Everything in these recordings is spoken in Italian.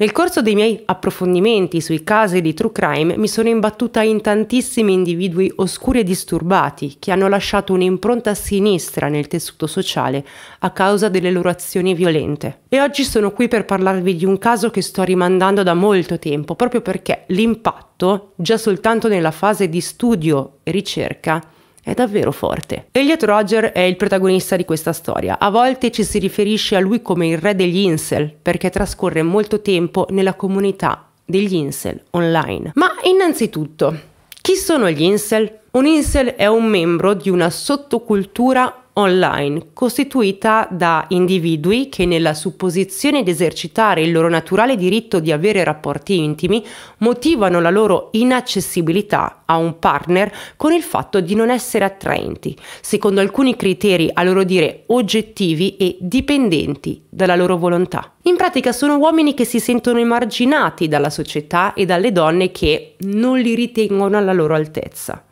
Nel corso dei miei approfondimenti sui casi di true crime mi sono imbattuta in tantissimi individui oscuri e disturbati che hanno lasciato un'impronta sinistra nel tessuto sociale a causa delle loro azioni violente. E oggi sono qui per parlarvi di un caso che sto rimandando da molto tempo proprio perché l'impatto, già soltanto nella fase di studio e ricerca, è davvero forte. Elliot Roger è il protagonista di questa storia. A volte ci si riferisce a lui come il re degli Insel, perché trascorre molto tempo nella comunità degli Insel online. Ma innanzitutto, chi sono gli Insel? Un Insel è un membro di una sottocultura online, costituita da individui che nella supposizione di esercitare il loro naturale diritto di avere rapporti intimi, motivano la loro inaccessibilità a un partner con il fatto di non essere attraenti, secondo alcuni criteri a loro dire oggettivi e dipendenti dalla loro volontà. In pratica sono uomini che si sentono emarginati dalla società e dalle donne che non li ritengono alla loro altezza.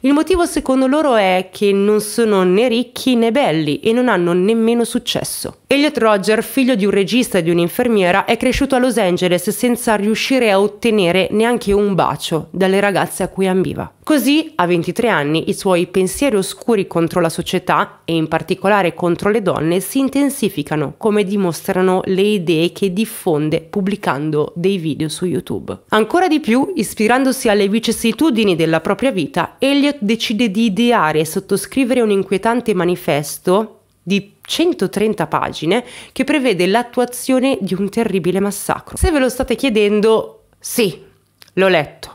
Il motivo secondo loro è che non sono né ricchi né belli e non hanno nemmeno successo. Elliot Roger, figlio di un regista e di un'infermiera, è cresciuto a Los Angeles senza riuscire a ottenere neanche un bacio dalle ragazze a cui ambiva. Così, a 23 anni, i suoi pensieri oscuri contro la società e in particolare contro le donne si intensificano, come dimostrano le idee che diffonde pubblicando dei video su YouTube. Ancora di più, ispirandosi alle vicissitudini della propria vita, Elliot decide di ideare e sottoscrivere un inquietante manifesto di 130 pagine che prevede l'attuazione di un terribile massacro. Se ve lo state chiedendo, sì, l'ho letto.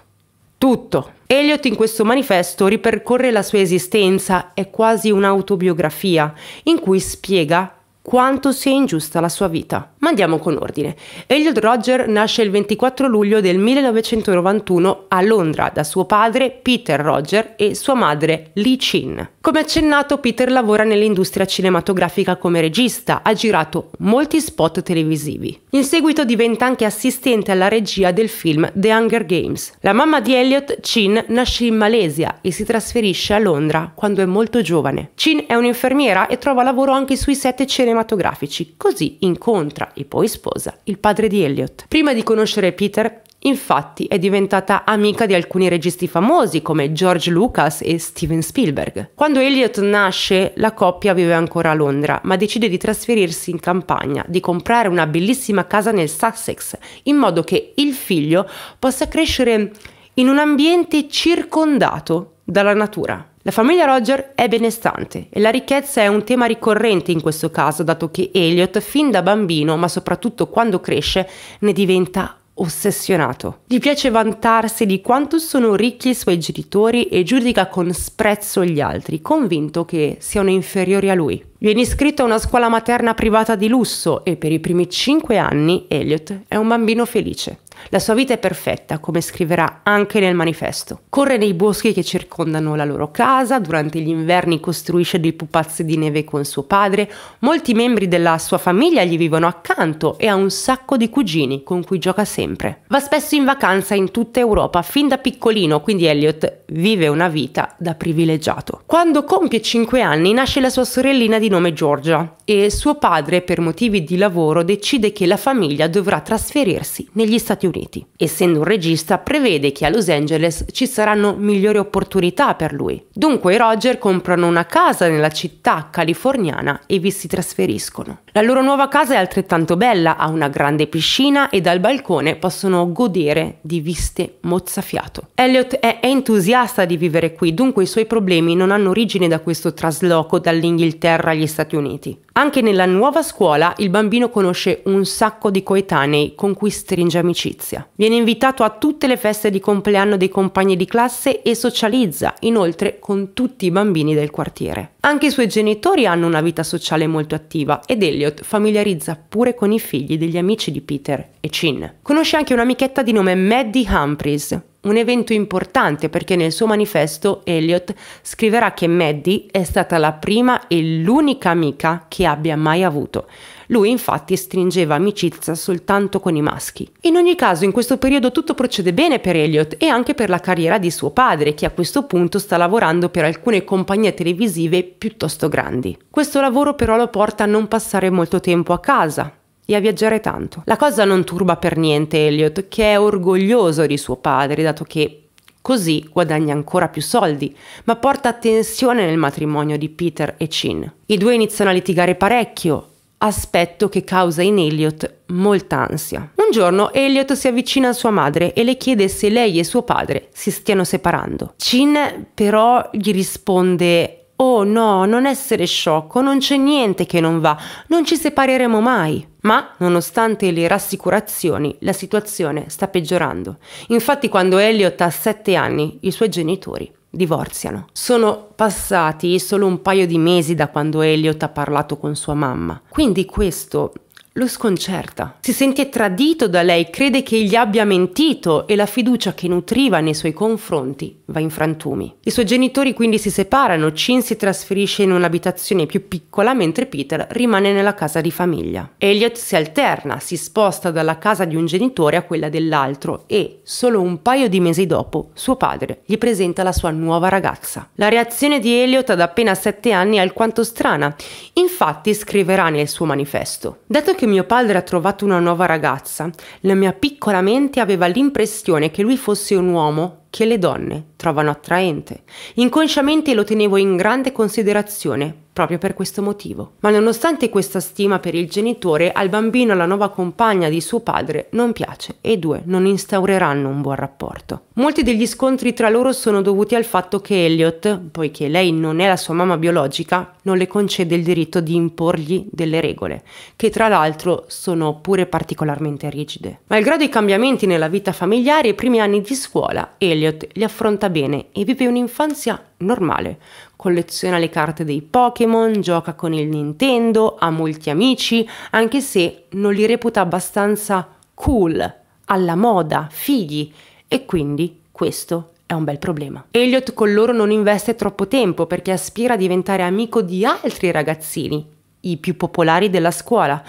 Tutto. Elliot in questo manifesto ripercorre la sua esistenza, è quasi un'autobiografia, in cui spiega quanto sia ingiusta la sua vita. Ma andiamo con ordine. Elliot Roger nasce il 24 luglio del 1991 a Londra da suo padre Peter Roger e sua madre Lee Chin. Come accennato, Peter lavora nell'industria cinematografica come regista, ha girato molti spot televisivi. In seguito diventa anche assistente alla regia del film The Hunger Games. La mamma di Elliot, Chin, nasce in Malesia e si trasferisce a Londra quando è molto giovane. Chin è un'infermiera e trova lavoro anche sui sette cinematografici cinematografici, così incontra e poi sposa il padre di Elliot. Prima di conoscere Peter, Infatti è diventata amica di alcuni registi famosi come George Lucas e Steven Spielberg. Quando Elliot nasce, la coppia vive ancora a Londra, ma decide di trasferirsi in campagna, di comprare una bellissima casa nel Sussex, in modo che il figlio possa crescere in un ambiente circondato dalla natura. La famiglia Roger è benestante e la ricchezza è un tema ricorrente in questo caso, dato che Elliot fin da bambino, ma soprattutto quando cresce, ne diventa ossessionato. Gli piace vantarsi di quanto sono ricchi i suoi genitori e giudica con sprezzo gli altri, convinto che siano inferiori a lui. Viene iscritto a una scuola materna privata di lusso e per i primi 5 anni Elliot è un bambino felice. La sua vita è perfetta, come scriverà anche nel manifesto. Corre nei boschi che circondano la loro casa, durante gli inverni costruisce dei pupazzi di neve con suo padre, molti membri della sua famiglia gli vivono accanto e ha un sacco di cugini con cui gioca sempre. Va spesso in vacanza in tutta Europa, fin da piccolino, quindi Elliot vive una vita da privilegiato. Quando compie 5 anni nasce la sua sorellina di nome Giorgia e suo padre per motivi di lavoro decide che la famiglia dovrà trasferirsi negli Stati Uniti. Uniti. Essendo un regista, prevede che a Los Angeles ci saranno migliori opportunità per lui. Dunque i Roger comprano una casa nella città californiana e vi si trasferiscono. La loro nuova casa è altrettanto bella, ha una grande piscina e dal balcone possono godere di viste mozzafiato. Elliot è entusiasta di vivere qui, dunque i suoi problemi non hanno origine da questo trasloco dall'Inghilterra agli Stati Uniti. Anche nella nuova scuola il bambino conosce un sacco di coetanei con cui stringe amicizia. Viene invitato a tutte le feste di compleanno dei compagni di classe e socializza inoltre con tutti i bambini del quartiere. Anche i suoi genitori hanno una vita sociale molto attiva ed Elliot familiarizza pure con i figli degli amici di Peter e Chin. Conosce anche un'amichetta di nome Maddie Humphries, un evento importante perché nel suo manifesto Elliot scriverà che Maddie è stata la prima e l'unica amica che abbia mai avuto. Lui infatti stringeva amicizia soltanto con i maschi. In ogni caso in questo periodo tutto procede bene per Elliot e anche per la carriera di suo padre che a questo punto sta lavorando per alcune compagnie televisive piuttosto grandi. Questo lavoro però lo porta a non passare molto tempo a casa, e a viaggiare tanto. La cosa non turba per niente Elliot, che è orgoglioso di suo padre, dato che così guadagna ancora più soldi, ma porta attenzione nel matrimonio di Peter e Chin. I due iniziano a litigare parecchio, aspetto che causa in Elliot molta ansia. Un giorno Elliot si avvicina a sua madre e le chiede se lei e suo padre si stiano separando. Chin però gli risponde Oh no, non essere sciocco, non c'è niente che non va, non ci separeremo mai. Ma, nonostante le rassicurazioni, la situazione sta peggiorando. Infatti quando Elliot ha 7 anni, i suoi genitori divorziano. Sono passati solo un paio di mesi da quando Elliot ha parlato con sua mamma. Quindi questo lo sconcerta. Si sente tradito da lei, crede che gli abbia mentito e la fiducia che nutriva nei suoi confronti va in frantumi. I suoi genitori quindi si separano, Chin si trasferisce in un'abitazione più piccola mentre Peter rimane nella casa di famiglia. Elliot si alterna, si sposta dalla casa di un genitore a quella dell'altro e, solo un paio di mesi dopo, suo padre gli presenta la sua nuova ragazza. La reazione di Elliot ad appena 7 anni è alquanto strana, infatti scriverà nel suo manifesto. Dato che che mio padre ha trovato una nuova ragazza, la mia piccola mente aveva l'impressione che lui fosse un uomo che le donne trovano attraente. Inconsciamente lo tenevo in grande considerazione proprio per questo motivo. Ma nonostante questa stima per il genitore, al bambino la nuova compagna di suo padre non piace e i due non instaureranno un buon rapporto. Molti degli scontri tra loro sono dovuti al fatto che Elliot, poiché lei non è la sua mamma biologica, non le concede il diritto di imporgli delle regole, che tra l'altro sono pure particolarmente rigide. Malgrado i cambiamenti nella vita familiare, i primi anni di scuola, Elliot li affronta bene e vive un'infanzia normale, colleziona le carte dei Pokémon, gioca con il Nintendo, ha molti amici, anche se non li reputa abbastanza cool, alla moda, fighi, e quindi questo è un bel problema. Elliot con loro non investe troppo tempo perché aspira a diventare amico di altri ragazzini, i più popolari della scuola,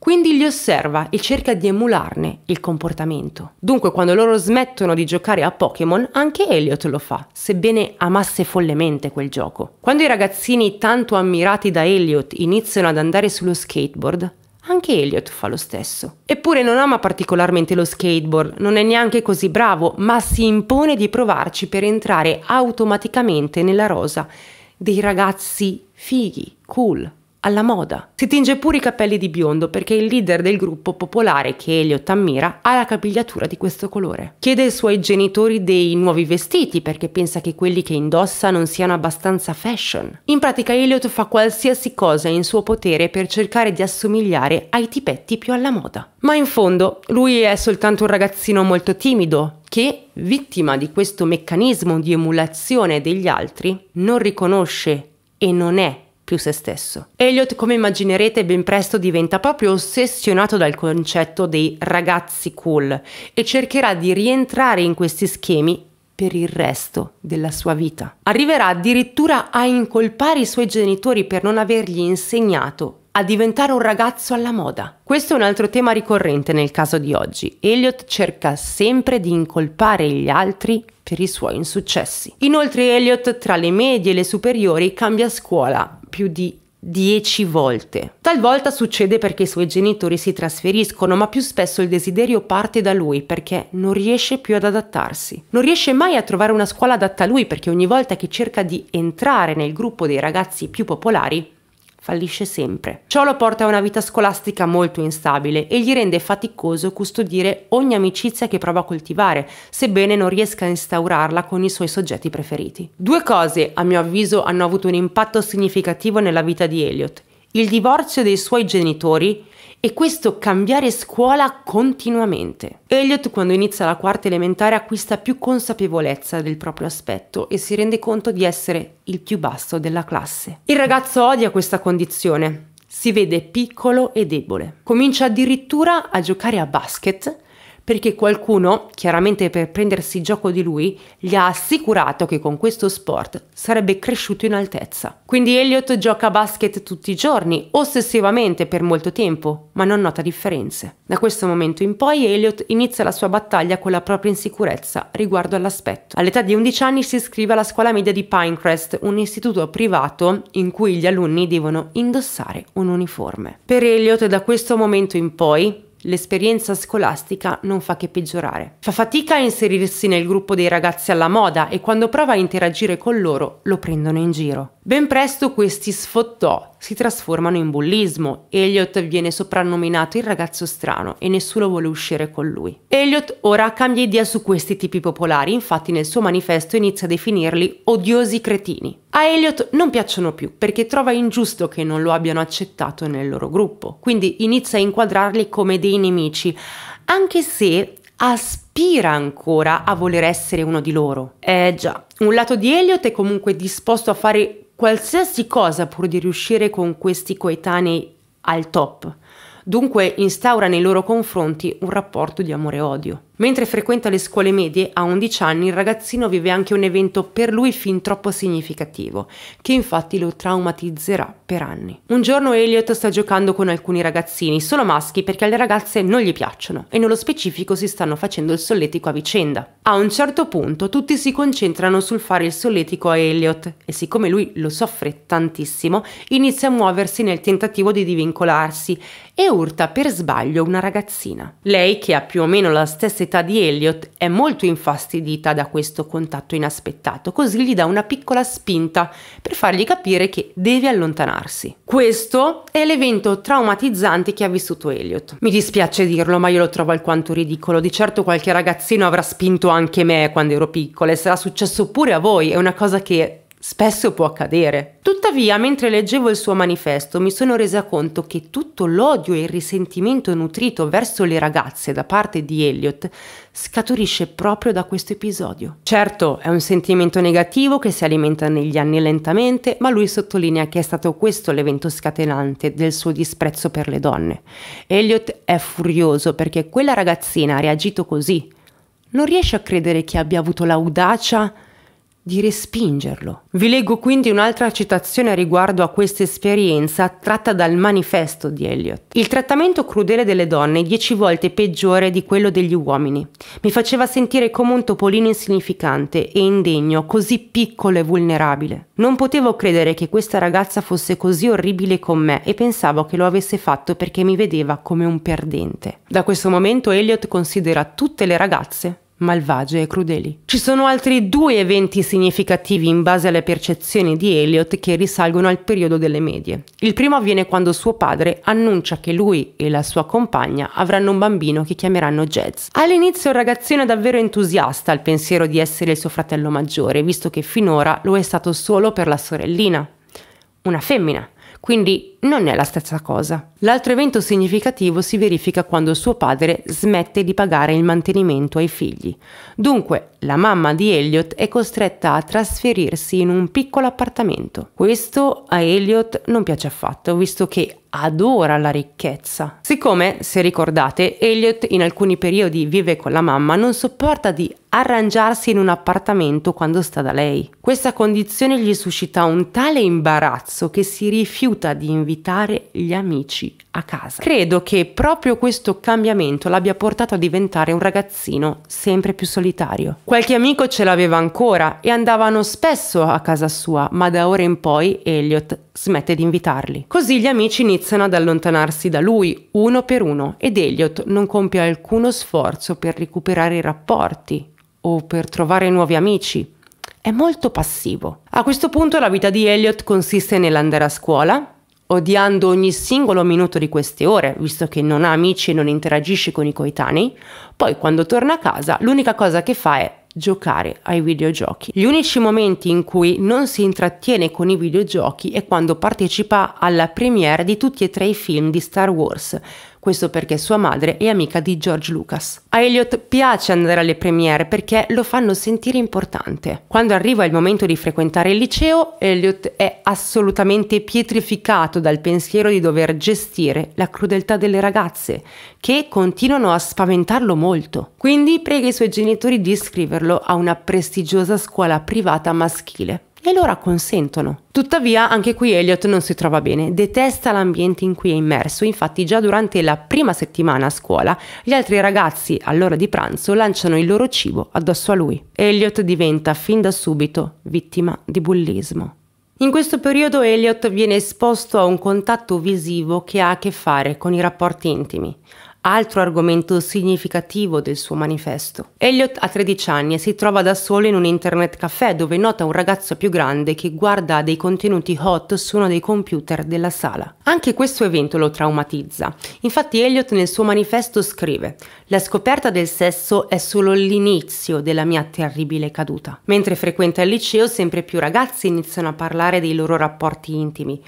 quindi li osserva e cerca di emularne il comportamento. Dunque quando loro smettono di giocare a Pokémon, anche Elliot lo fa, sebbene amasse follemente quel gioco. Quando i ragazzini tanto ammirati da Elliot iniziano ad andare sullo skateboard, anche Elliot fa lo stesso. Eppure non ama particolarmente lo skateboard, non è neanche così bravo, ma si impone di provarci per entrare automaticamente nella rosa dei ragazzi fighi, cool, alla moda. Si tinge pure i capelli di biondo perché il leader del gruppo popolare, che Elliot ammira, ha la capigliatura di questo colore. Chiede ai suoi genitori dei nuovi vestiti perché pensa che quelli che indossa non siano abbastanza fashion. In pratica Elliot fa qualsiasi cosa in suo potere per cercare di assomigliare ai tipetti più alla moda. Ma in fondo lui è soltanto un ragazzino molto timido che, vittima di questo meccanismo di emulazione degli altri, non riconosce e non è più se stesso. Elliot, come immaginerete, ben presto diventa proprio ossessionato dal concetto dei ragazzi cool e cercherà di rientrare in questi schemi per il resto della sua vita. Arriverà addirittura a incolpare i suoi genitori per non avergli insegnato a diventare un ragazzo alla moda. Questo è un altro tema ricorrente nel caso di oggi. Elliot cerca sempre di incolpare gli altri per i suoi insuccessi. Inoltre Elliot tra le medie e le superiori cambia scuola più di 10 volte. Talvolta succede perché i suoi genitori si trasferiscono, ma più spesso il desiderio parte da lui perché non riesce più ad adattarsi. Non riesce mai a trovare una scuola adatta a lui perché ogni volta che cerca di entrare nel gruppo dei ragazzi più popolari fallisce sempre. Ciò lo porta a una vita scolastica molto instabile e gli rende faticoso custodire ogni amicizia che prova a coltivare, sebbene non riesca a instaurarla con i suoi soggetti preferiti. Due cose, a mio avviso, hanno avuto un impatto significativo nella vita di Elliot il divorzio dei suoi genitori e questo cambiare scuola continuamente. Elliot quando inizia la quarta elementare acquista più consapevolezza del proprio aspetto e si rende conto di essere il più basso della classe. Il ragazzo odia questa condizione, si vede piccolo e debole. Comincia addirittura a giocare a basket perché qualcuno, chiaramente per prendersi gioco di lui, gli ha assicurato che con questo sport sarebbe cresciuto in altezza. Quindi Elliot gioca a basket tutti i giorni, ossessivamente per molto tempo, ma non nota differenze. Da questo momento in poi Elliot inizia la sua battaglia con la propria insicurezza riguardo all'aspetto. All'età di 11 anni si iscrive alla scuola media di Pinecrest, un istituto privato in cui gli alunni devono indossare un uniforme. Per Elliot da questo momento in poi L'esperienza scolastica non fa che peggiorare. Fa fatica a inserirsi nel gruppo dei ragazzi alla moda e quando prova a interagire con loro lo prendono in giro. Ben presto questi sfottò si trasformano in bullismo. Elliot viene soprannominato il ragazzo strano e nessuno vuole uscire con lui. Elliot ora cambia idea su questi tipi popolari, infatti nel suo manifesto inizia a definirli odiosi cretini. A Elliot non piacciono più perché trova ingiusto che non lo abbiano accettato nel loro gruppo, quindi inizia a inquadrarli come dei nemici, anche se aspira ancora a voler essere uno di loro. Eh già, un lato di Elliot è comunque disposto a fare qualsiasi cosa pur di riuscire con questi coetanei al top, dunque instaura nei loro confronti un rapporto di amore-odio. Mentre frequenta le scuole medie, a 11 anni il ragazzino vive anche un evento per lui fin troppo significativo, che infatti lo traumatizzerà per anni. Un giorno Elliot sta giocando con alcuni ragazzini, solo maschi perché alle ragazze non gli piacciono e nello specifico si stanno facendo il solletico a vicenda. A un certo punto tutti si concentrano sul fare il solletico a Elliot e siccome lui lo soffre tantissimo, inizia a muoversi nel tentativo di divincolarsi e urta per sbaglio una ragazzina. Lei, che ha più o meno la stessa età società di Elliot è molto infastidita da questo contatto inaspettato, così gli dà una piccola spinta per fargli capire che deve allontanarsi. Questo è l'evento traumatizzante che ha vissuto Elliot. Mi dispiace dirlo, ma io lo trovo alquanto ridicolo. Di certo qualche ragazzino avrà spinto anche me quando ero piccola e sarà successo pure a voi, è una cosa che Spesso può accadere. Tuttavia, mentre leggevo il suo manifesto, mi sono resa conto che tutto l'odio e il risentimento nutrito verso le ragazze da parte di Elliot scaturisce proprio da questo episodio. Certo, è un sentimento negativo che si alimenta negli anni lentamente, ma lui sottolinea che è stato questo l'evento scatenante del suo disprezzo per le donne. Elliot è furioso perché quella ragazzina ha reagito così. Non riesce a credere che abbia avuto l'audacia di respingerlo. Vi leggo quindi un'altra citazione riguardo a questa esperienza tratta dal manifesto di Elliot. Il trattamento crudele delle donne è dieci volte peggiore di quello degli uomini. Mi faceva sentire come un topolino insignificante e indegno, così piccolo e vulnerabile. Non potevo credere che questa ragazza fosse così orribile con me e pensavo che lo avesse fatto perché mi vedeva come un perdente. Da questo momento Elliot considera tutte le ragazze malvagie e crudeli. Ci sono altri due eventi significativi in base alle percezioni di Elliot che risalgono al periodo delle medie. Il primo avviene quando suo padre annuncia che lui e la sua compagna avranno un bambino che chiameranno Jazz. All'inizio il ragazzino è davvero entusiasta al pensiero di essere il suo fratello maggiore, visto che finora lo è stato solo per la sorellina, una femmina quindi non è la stessa cosa. L'altro evento significativo si verifica quando suo padre smette di pagare il mantenimento ai figli. Dunque, la mamma di Elliot è costretta a trasferirsi in un piccolo appartamento. Questo a Elliot non piace affatto, visto che adora la ricchezza. Siccome, se ricordate, Elliot in alcuni periodi vive con la mamma, non sopporta di arrangiarsi in un appartamento quando sta da lei. Questa condizione gli suscita un tale imbarazzo che si rifiuta di invitare gli amici a casa. Credo che proprio questo cambiamento l'abbia portato a diventare un ragazzino sempre più solitario. Qualche amico ce l'aveva ancora e andavano spesso a casa sua, ma da ora in poi Elliot smette di invitarli. Così gli amici iniziano ad allontanarsi da lui, uno per uno, ed Elliot non compie alcuno sforzo per recuperare i rapporti o per trovare nuovi amici. È molto passivo. A questo punto la vita di Elliot consiste nell'andare a scuola, odiando ogni singolo minuto di queste ore, visto che non ha amici e non interagisce con i coetanei, poi quando torna a casa l'unica cosa che fa è giocare ai videogiochi. Gli unici momenti in cui non si intrattiene con i videogiochi è quando partecipa alla premiere di tutti e tre i film di Star Wars, questo perché sua madre è amica di George Lucas. A Elliot piace andare alle premiere perché lo fanno sentire importante. Quando arriva il momento di frequentare il liceo, Elliot è assolutamente pietrificato dal pensiero di dover gestire la crudeltà delle ragazze, che continuano a spaventarlo molto. Quindi prega i suoi genitori di iscriverlo a una prestigiosa scuola privata maschile e loro acconsentono. Tuttavia anche qui Elliot non si trova bene, detesta l'ambiente in cui è immerso, infatti già durante la prima settimana a scuola gli altri ragazzi all'ora di pranzo lanciano il loro cibo addosso a lui. Elliot diventa fin da subito vittima di bullismo. In questo periodo Elliot viene esposto a un contatto visivo che ha a che fare con i rapporti intimi altro argomento significativo del suo manifesto. Elliot ha 13 anni e si trova da solo in un internet caffè dove nota un ragazzo più grande che guarda dei contenuti hot su uno dei computer della sala. Anche questo evento lo traumatizza. Infatti Elliot nel suo manifesto scrive «La scoperta del sesso è solo l'inizio della mia terribile caduta». Mentre frequenta il liceo sempre più ragazzi iniziano a parlare dei loro rapporti intimi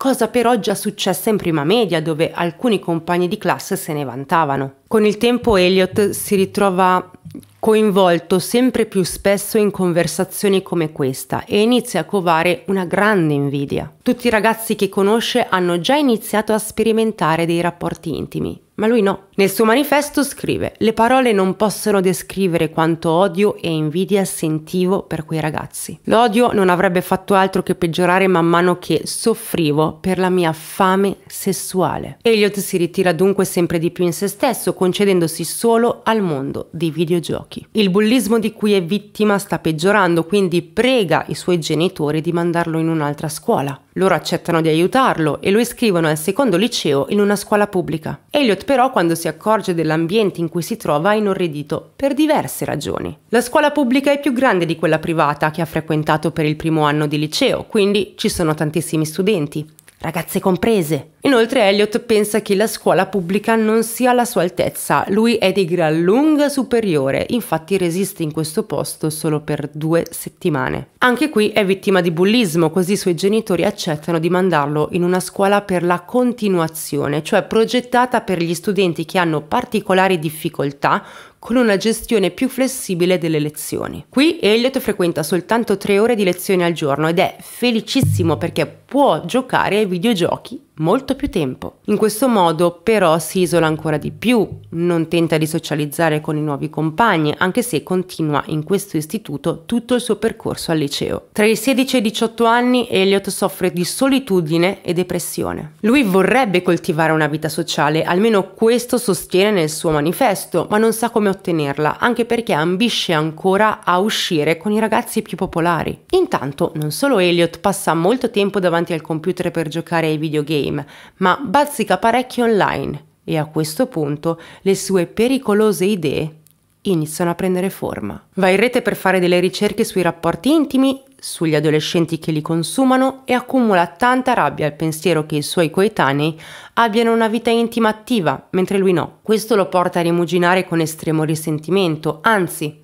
cosa però già successa in prima media dove alcuni compagni di classe se ne vantavano. Con il tempo Elliot si ritrova coinvolto sempre più spesso in conversazioni come questa e inizia a covare una grande invidia. Tutti i ragazzi che conosce hanno già iniziato a sperimentare dei rapporti intimi ma lui no. Nel suo manifesto scrive: Le parole non possono descrivere quanto odio e invidia sentivo per quei ragazzi. L'odio non avrebbe fatto altro che peggiorare man mano che soffrivo per la mia fame sessuale. Elliot si ritira dunque sempre di più in se stesso, concedendosi solo al mondo dei videogiochi. Il bullismo di cui è vittima sta peggiorando, quindi prega i suoi genitori di mandarlo in un'altra scuola. Loro accettano di aiutarlo e lo iscrivono al secondo liceo in una scuola pubblica. Elliot però quando si accorge dell'ambiente in cui si trova è inorridito, per diverse ragioni. La scuola pubblica è più grande di quella privata che ha frequentato per il primo anno di liceo, quindi ci sono tantissimi studenti ragazze comprese. Inoltre Elliot pensa che la scuola pubblica non sia alla sua altezza, lui è di gran lunga superiore, infatti resiste in questo posto solo per due settimane. Anche qui è vittima di bullismo, così i suoi genitori accettano di mandarlo in una scuola per la continuazione, cioè progettata per gli studenti che hanno particolari difficoltà con una gestione più flessibile delle lezioni. Qui Elliot frequenta soltanto tre ore di lezioni al giorno ed è felicissimo perché può giocare ai videogiochi molto più tempo. In questo modo però si isola ancora di più, non tenta di socializzare con i nuovi compagni, anche se continua in questo istituto tutto il suo percorso al liceo. Tra i 16 e i 18 anni Elliot soffre di solitudine e depressione. Lui vorrebbe coltivare una vita sociale, almeno questo sostiene nel suo manifesto, ma non sa come ottenerla, anche perché ambisce ancora a uscire con i ragazzi più popolari. Intanto non solo Elliot passa molto tempo davanti al computer per giocare ai videogame, mainstream, ma bazzica parecchio online e a questo punto le sue pericolose idee iniziano a prendere forma. Va in rete per fare delle ricerche sui rapporti intimi, sugli adolescenti che li consumano e accumula tanta rabbia al pensiero che i suoi coetanei abbiano una vita intima attiva, mentre lui no. Questo lo porta a rimuginare con estremo risentimento, anzi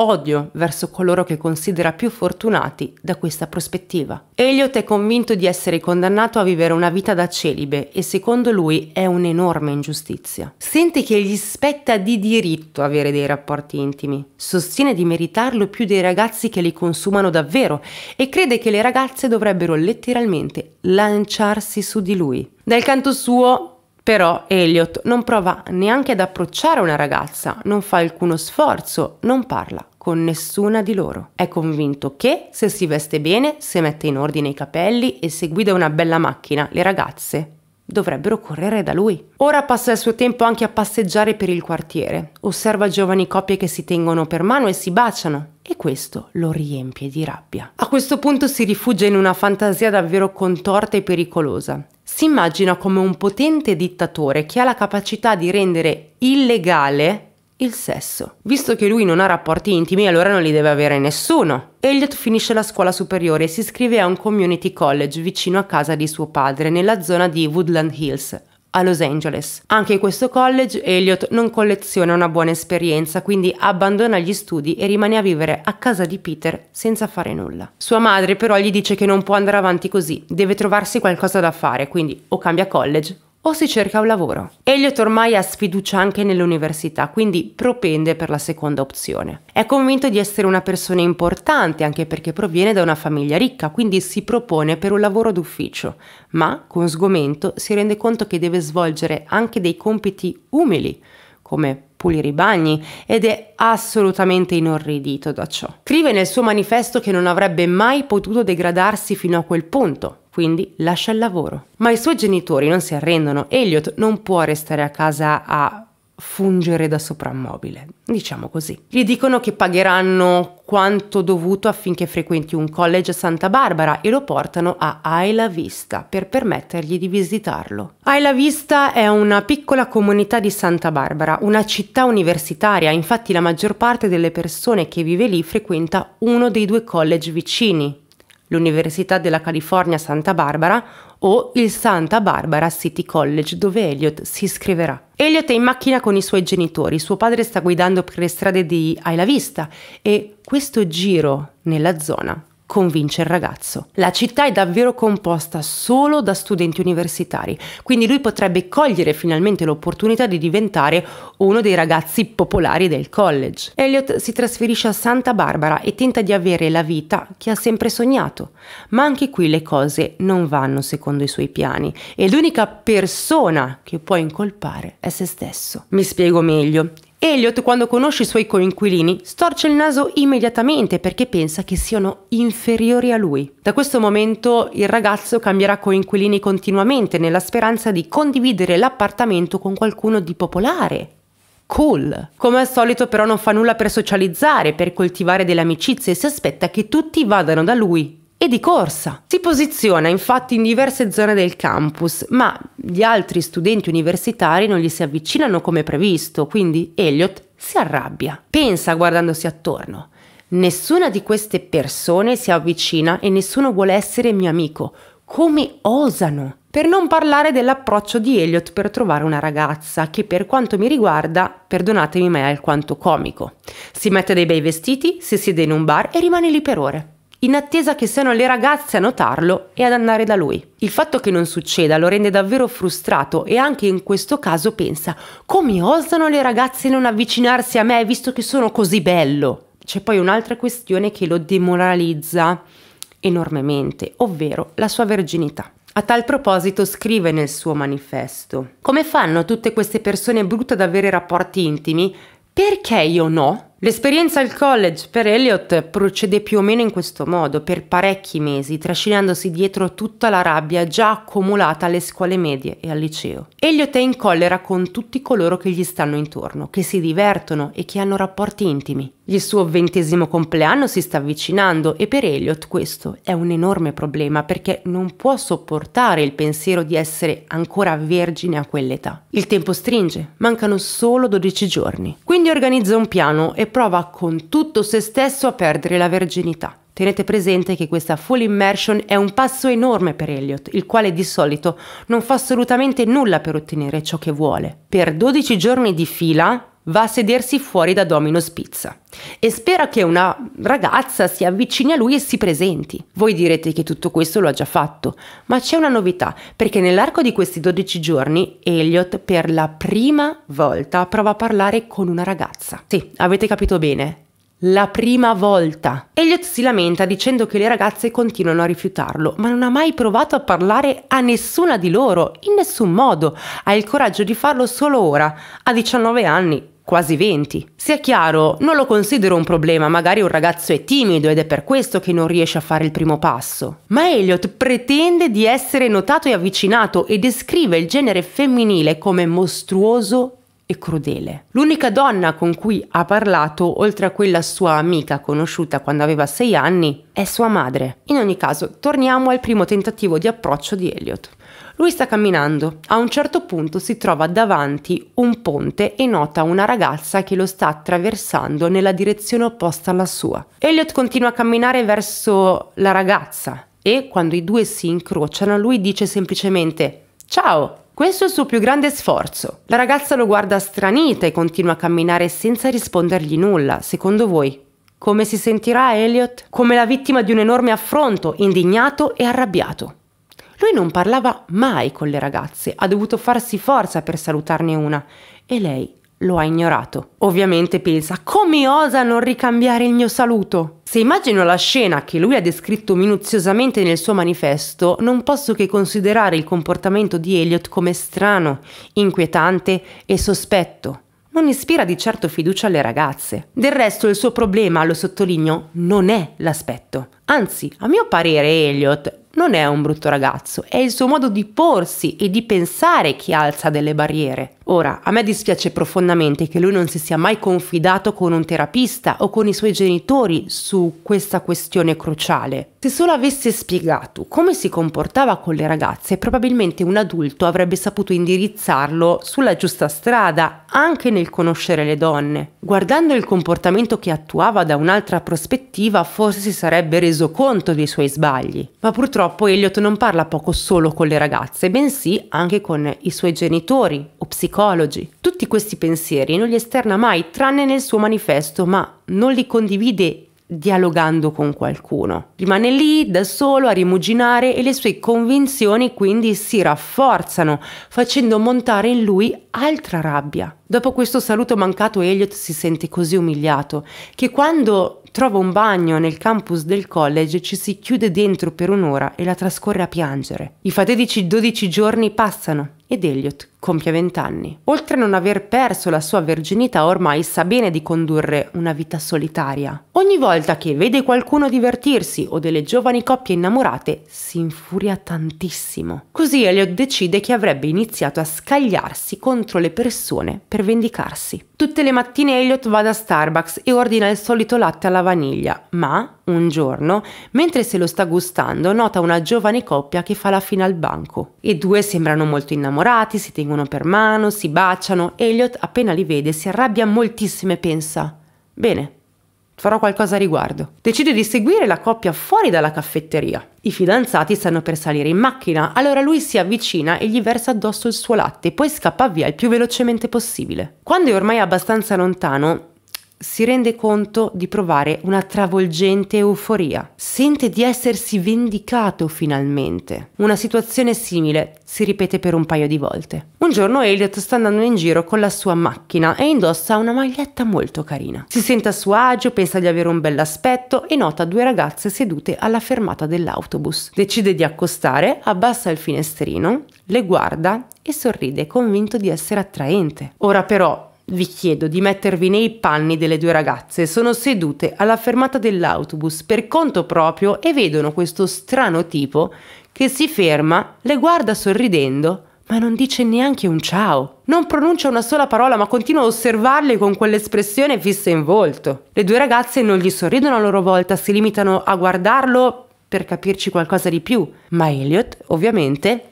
odio verso coloro che considera più fortunati da questa prospettiva. Elliot è convinto di essere condannato a vivere una vita da celibe e secondo lui è un'enorme ingiustizia. Sente che gli spetta di diritto avere dei rapporti intimi, sostiene di meritarlo più dei ragazzi che li consumano davvero e crede che le ragazze dovrebbero letteralmente lanciarsi su di lui. Dal canto suo, però Elliot non prova neanche ad approcciare una ragazza, non fa alcuno sforzo, non parla con nessuna di loro. È convinto che se si veste bene, se mette in ordine i capelli e se guida una bella macchina, le ragazze dovrebbero correre da lui. Ora passa il suo tempo anche a passeggiare per il quartiere, osserva giovani coppie che si tengono per mano e si baciano, e questo lo riempie di rabbia. A questo punto si rifugia in una fantasia davvero contorta e pericolosa si immagina come un potente dittatore che ha la capacità di rendere illegale il sesso. Visto che lui non ha rapporti intimi, allora non li deve avere nessuno. Elliot finisce la scuola superiore e si iscrive a un community college vicino a casa di suo padre, nella zona di Woodland Hills, a Los Angeles. Anche in questo college Elliot non colleziona una buona esperienza, quindi abbandona gli studi e rimane a vivere a casa di Peter senza fare nulla. Sua madre però gli dice che non può andare avanti così, deve trovarsi qualcosa da fare, quindi o cambia college o si cerca un lavoro. Elliot ormai ha sfiducia anche nell'università, quindi propende per la seconda opzione. È convinto di essere una persona importante, anche perché proviene da una famiglia ricca, quindi si propone per un lavoro d'ufficio, ma con sgomento si rende conto che deve svolgere anche dei compiti umili, come pulire i bagni ed è assolutamente inorridito da ciò. Scrive nel suo manifesto che non avrebbe mai potuto degradarsi fino a quel punto, quindi lascia il lavoro. Ma i suoi genitori non si arrendono, Elliot non può restare a casa a fungere da soprammobile, diciamo così. Gli dicono che pagheranno quanto dovuto affinché frequenti un college a Santa Barbara e lo portano a Aila Vista per permettergli di visitarlo. Aila Vista è una piccola comunità di Santa Barbara, una città universitaria, infatti la maggior parte delle persone che vive lì frequenta uno dei due college vicini, l'Università della California Santa Barbara o il Santa Barbara City College dove Elliot si iscriverà. Elliot è in macchina con i suoi genitori, suo padre sta guidando per le strade di Aila Vista e questo giro nella zona convince il ragazzo. La città è davvero composta solo da studenti universitari, quindi lui potrebbe cogliere finalmente l'opportunità di diventare uno dei ragazzi popolari del college. Elliot si trasferisce a Santa Barbara e tenta di avere la vita che ha sempre sognato, ma anche qui le cose non vanno secondo i suoi piani e l'unica persona che può incolpare è se stesso. Mi spiego meglio. Elliot, quando conosce i suoi coinquilini, storce il naso immediatamente perché pensa che siano inferiori a lui. Da questo momento il ragazzo cambierà coinquilini continuamente nella speranza di condividere l'appartamento con qualcuno di popolare. Cool. Come al solito però non fa nulla per socializzare, per coltivare delle amicizie e si aspetta che tutti vadano da lui e di corsa. Si posiziona infatti in diverse zone del campus, ma gli altri studenti universitari non gli si avvicinano come previsto, quindi Elliot si arrabbia. Pensa guardandosi attorno. Nessuna di queste persone si avvicina e nessuno vuole essere mio amico. Come osano? Per non parlare dell'approccio di Elliot per trovare una ragazza, che per quanto mi riguarda, perdonatemi ma è alquanto comico. Si mette dei bei vestiti, si siede in un bar e rimane lì per ore in attesa che siano le ragazze a notarlo e ad andare da lui. Il fatto che non succeda lo rende davvero frustrato e anche in questo caso pensa come osano le ragazze non avvicinarsi a me visto che sono così bello. C'è poi un'altra questione che lo demoralizza enormemente, ovvero la sua verginità. A tal proposito scrive nel suo manifesto, come fanno tutte queste persone brutte ad avere rapporti intimi? Perché io no? L'esperienza al college per Elliot procede più o meno in questo modo, per parecchi mesi, trascinandosi dietro tutta la rabbia già accumulata alle scuole medie e al liceo. Elliot è in collera con tutti coloro che gli stanno intorno, che si divertono e che hanno rapporti intimi. Il suo ventesimo compleanno si sta avvicinando e per Elliot questo è un enorme problema perché non può sopportare il pensiero di essere ancora vergine a quell'età. Il tempo stringe, mancano solo 12 giorni. Quindi organizza un piano e prova con tutto se stesso a perdere la verginità. Tenete presente che questa full immersion è un passo enorme per Elliot, il quale di solito non fa assolutamente nulla per ottenere ciò che vuole. Per 12 giorni di fila, va a sedersi fuori da Domino's Pizza e spera che una ragazza si avvicini a lui e si presenti. Voi direte che tutto questo lo ha già fatto, ma c'è una novità, perché nell'arco di questi 12 giorni Elliot per la prima volta prova a parlare con una ragazza. Sì, avete capito bene, la prima volta. Elliot si lamenta dicendo che le ragazze continuano a rifiutarlo, ma non ha mai provato a parlare a nessuna di loro, in nessun modo. Ha il coraggio di farlo solo ora, a 19 anni quasi 20. Sia chiaro, non lo considero un problema, magari un ragazzo è timido ed è per questo che non riesce a fare il primo passo. Ma Elliot pretende di essere notato e avvicinato e descrive il genere femminile come mostruoso e crudele. L'unica donna con cui ha parlato, oltre a quella sua amica conosciuta quando aveva 6 anni, è sua madre. In ogni caso, torniamo al primo tentativo di approccio di Elliot. Lui sta camminando, a un certo punto si trova davanti un ponte e nota una ragazza che lo sta attraversando nella direzione opposta alla sua. Elliot continua a camminare verso la ragazza e quando i due si incrociano lui dice semplicemente Ciao, questo è il suo più grande sforzo. La ragazza lo guarda stranita e continua a camminare senza rispondergli nulla. Secondo voi, come si sentirà Elliot? Come la vittima di un enorme affronto, indignato e arrabbiato. Lui non parlava mai con le ragazze, ha dovuto farsi forza per salutarne una e lei lo ha ignorato. Ovviamente pensa, come osa non ricambiare il mio saluto? Se immagino la scena che lui ha descritto minuziosamente nel suo manifesto, non posso che considerare il comportamento di Elliot come strano, inquietante e sospetto. Non ispira di certo fiducia alle ragazze. Del resto il suo problema, lo sottolineo, non è l'aspetto. Anzi, a mio parere Elliot non è un brutto ragazzo, è il suo modo di porsi e di pensare che alza delle barriere. Ora, a me dispiace profondamente che lui non si sia mai confidato con un terapista o con i suoi genitori su questa questione cruciale. Se solo avesse spiegato come si comportava con le ragazze, probabilmente un adulto avrebbe saputo indirizzarlo sulla giusta strada, anche nel conoscere le donne. Guardando il comportamento che attuava da un'altra prospettiva, forse si sarebbe reso conto dei suoi sbagli. Ma purtroppo Purtroppo Elliot non parla poco solo con le ragazze, bensì anche con i suoi genitori o psicologi. Tutti questi pensieri non li esterna mai, tranne nel suo manifesto, ma non li condivide dialogando con qualcuno. Rimane lì da solo a rimuginare e le sue convinzioni quindi si rafforzano, facendo montare in lui altra rabbia. Dopo questo saluto mancato Elliot si sente così umiliato che quando trova un bagno nel campus del college, ci si chiude dentro per un'ora e la trascorre a piangere. I fatidici 12 giorni passano ed Elliot compie vent'anni. Oltre a non aver perso la sua verginità, ormai sa bene di condurre una vita solitaria. Ogni volta che vede qualcuno divertirsi o delle giovani coppie innamorate, si infuria tantissimo. Così Elliot decide che avrebbe iniziato a scagliarsi contro le persone per vendicarsi. Tutte le mattine Elliot va da Starbucks e ordina il solito latte alla vaniglia, ma un giorno, mentre se lo sta gustando, nota una giovane coppia che fa la fine al banco. I due sembrano molto innamorati, si tengono stringono per mano, si baciano. Elliot, appena li vede, si arrabbia moltissimo e pensa: Bene, farò qualcosa a riguardo. Decide di seguire la coppia fuori dalla caffetteria. I fidanzati stanno per salire in macchina, allora lui si avvicina e gli versa addosso il suo latte, poi scappa via il più velocemente possibile. Quando è ormai abbastanza lontano, si rende conto di provare una travolgente euforia. Sente di essersi vendicato finalmente. Una situazione simile si ripete per un paio di volte. Un giorno Elliot sta andando in giro con la sua macchina e indossa una maglietta molto carina. Si sente a suo agio, pensa di avere un bell'aspetto e nota due ragazze sedute alla fermata dell'autobus. Decide di accostare, abbassa il finestrino, le guarda e sorride convinto di essere attraente. Ora però vi chiedo di mettervi nei panni delle due ragazze. Sono sedute alla fermata dell'autobus per conto proprio e vedono questo strano tipo che si ferma, le guarda sorridendo ma non dice neanche un ciao. Non pronuncia una sola parola, ma continua a osservarle con quell'espressione fissa in volto. Le due ragazze non gli sorridono a loro volta, si limitano a guardarlo per capirci qualcosa di più. Ma Elliot, ovviamente,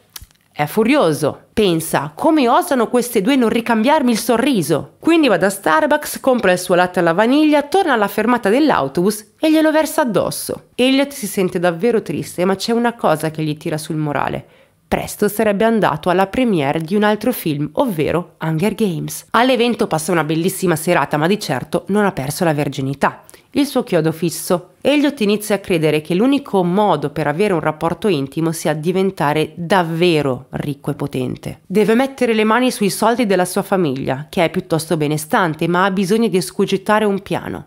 è furioso. Pensa, come osano queste due non ricambiarmi il sorriso? Quindi va da Starbucks, compra il suo latte alla vaniglia, torna alla fermata dell'autobus e glielo versa addosso. Elliot si sente davvero triste, ma c'è una cosa che gli tira sul morale. Presto sarebbe andato alla premiere di un altro film, ovvero Hunger Games. All'evento passa una bellissima serata, ma di certo non ha perso la verginità il suo chiodo fisso. Elliot inizia a credere che l'unico modo per avere un rapporto intimo sia diventare davvero ricco e potente. Deve mettere le mani sui soldi della sua famiglia, che è piuttosto benestante, ma ha bisogno di escogitare un piano.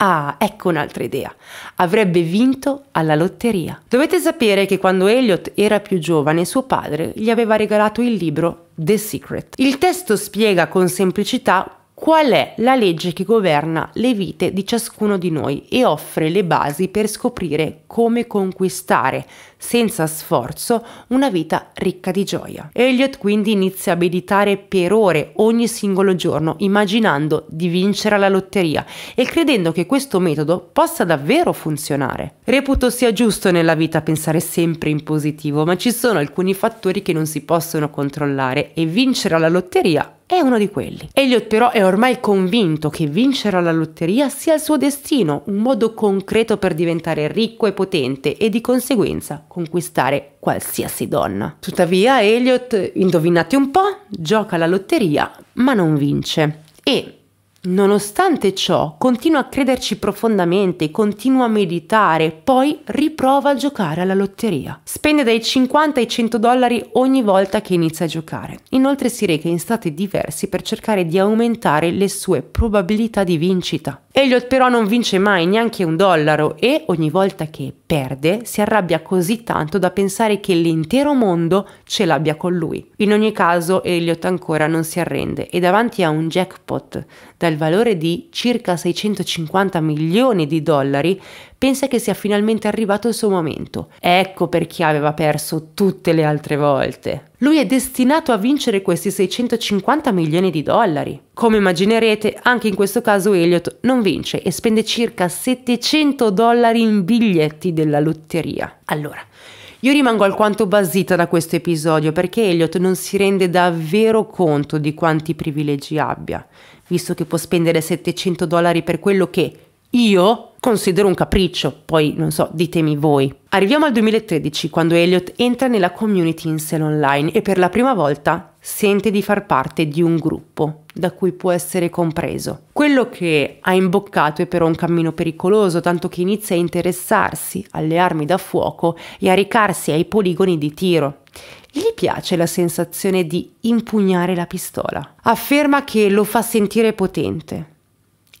Ah, ecco un'altra idea. Avrebbe vinto alla lotteria. Dovete sapere che quando Elliot era più giovane suo padre gli aveva regalato il libro The Secret. Il testo spiega con semplicità qual è la legge che governa le vite di ciascuno di noi e offre le basi per scoprire come conquistare, senza sforzo, una vita ricca di gioia. Elliot quindi inizia a meditare per ore ogni singolo giorno, immaginando di vincere alla lotteria e credendo che questo metodo possa davvero funzionare. Reputo sia giusto nella vita pensare sempre in positivo, ma ci sono alcuni fattori che non si possono controllare e vincere alla lotteria è uno di quelli. Elliot però è ormai convinto che vincere alla lotteria sia il suo destino, un modo concreto per diventare ricco e potente e di conseguenza conquistare qualsiasi donna. Tuttavia Elliot, indovinate un po', gioca alla lotteria ma non vince e Nonostante ciò, continua a crederci profondamente, continua a meditare, poi riprova a giocare alla lotteria. Spende dai 50 ai 100 dollari ogni volta che inizia a giocare. Inoltre si reca in stati diversi per cercare di aumentare le sue probabilità di vincita. Elliot però non vince mai neanche un dollaro e ogni volta che perde si arrabbia così tanto da pensare che l'intero mondo ce l'abbia con lui. In ogni caso Elliot ancora non si arrende e davanti a un jackpot dal valore di circa 650 milioni di dollari pensa che sia finalmente arrivato il suo momento. Ecco perché aveva perso tutte le altre volte. Lui è destinato a vincere questi 650 milioni di dollari. Come immaginerete, anche in questo caso Elliot non vince e spende circa 700 dollari in biglietti della lotteria. Allora, io rimango alquanto basita da questo episodio perché Elliot non si rende davvero conto di quanti privilegi abbia, visto che può spendere 700 dollari per quello che, io considero un capriccio, poi non so, ditemi voi. Arriviamo al 2013, quando Elliot entra nella community in sale online e per la prima volta sente di far parte di un gruppo da cui può essere compreso. Quello che ha imboccato è però un cammino pericoloso, tanto che inizia a interessarsi alle armi da fuoco e a recarsi ai poligoni di tiro. Gli piace la sensazione di impugnare la pistola. Afferma che lo fa sentire potente,